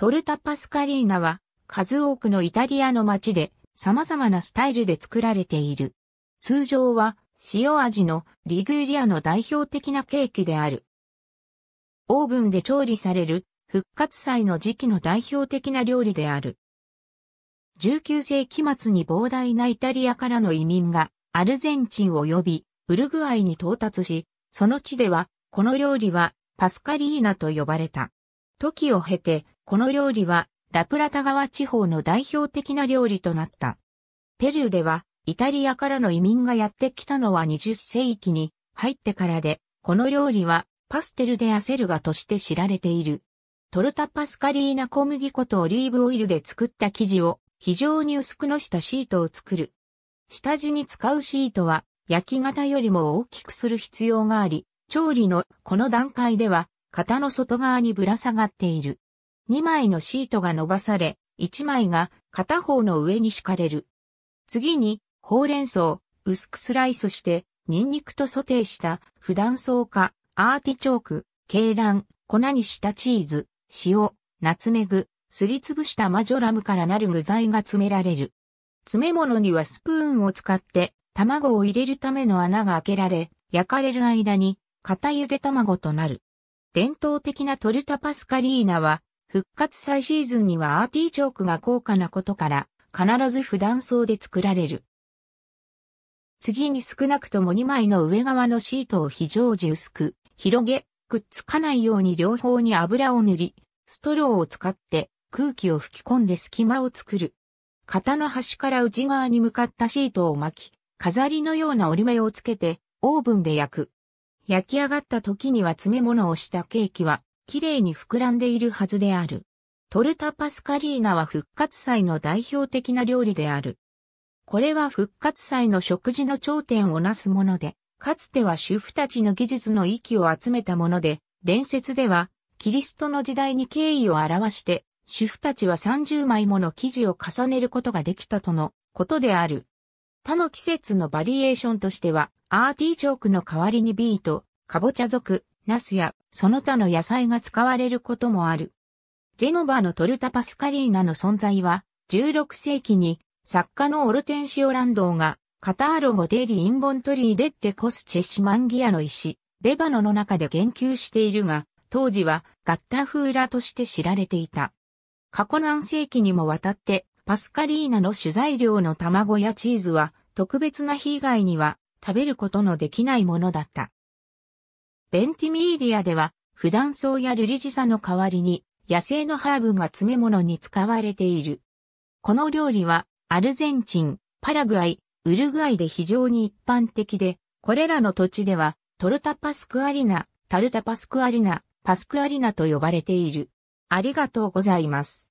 トルタパスカリーナは数多くのイタリアの街で様々なスタイルで作られている。通常は塩味のリグーリアの代表的なケーキである。オーブンで調理される復活祭の時期の代表的な料理である。19世紀末に膨大なイタリアからの移民がアルゼンチンを呼び、ウルグアイに到達し、その地ではこの料理はパスカリーナと呼ばれた。時を経てこの料理はラプラタ川地方の代表的な料理となった。ペルーではイタリアからの移民がやってきたのは20世紀に入ってからで、この料理はパステルでアセルガとして知られている。トルタパスカリーナ小麦粉とオリーブオイルで作った生地を非常に薄くのしたシートを作る。下地に使うシートは焼き型よりも大きくする必要があり、調理のこの段階では型の外側にぶら下がっている。2枚のシートが伸ばされ、1枚が片方の上に敷かれる。次に、ほうれん草、薄くスライスして、ニンニクとソテーした普段草か、アーティチョーク、鶏卵、粉にしたチーズ、塩、ナツメグ、すりつぶしたマジョラムからなる具材が詰められる。詰め物にはスプーンを使って卵を入れるための穴が開けられ、焼かれる間に片湯で卵となる。伝統的なトルタパスカリーナは復活再シーズンにはアーティーチョークが高価なことから、必ず普段層で作られる。次に少なくとも2枚の上側のシートを非常時薄く、広げ、くっつかないように両方に油を塗り、ストローを使って空気を吹き込んで隙間を作る。型の端から内側に向かったシートを巻き、飾りのような折り目をつけて、オーブンで焼く。焼き上がった時には詰め物をしたケーキは、綺麗に膨らんでいるはずである。トルタパスカリーナは復活祭の代表的な料理である。これは復活祭の食事の頂点をなすもので、かつては主婦たちの技術の域を集めたもので、伝説では、キリストの時代に敬意を表して、主婦たちは30枚もの生地を重ねることができたとのことである。他の季節のバリエーションとしては、アーティチョークの代わりにビート、カボチャ族、ナスやその他の野菜が使われることもある。ジェノバのトルタパスカリーナの存在は、16世紀に作家のオルテンシオランドーが、カターロゴデリインボントリーデッテコスチェシマンギアの石、レバノの中で言及しているが、当時はガッタフーラとして知られていた。過去何世紀にもわたって、パスカリーナの取材料の卵やチーズは、特別な日以外には食べることのできないものだった。ベンティミーリアでは、普段草やルリジサの代わりに、野生のハーブが詰め物に使われている。この料理は、アルゼンチン、パラグアイ、ウルグアイで非常に一般的で、これらの土地では、トルタパスクアリナ、タルタパスクアリナ、パスクアリナと呼ばれている。ありがとうございます。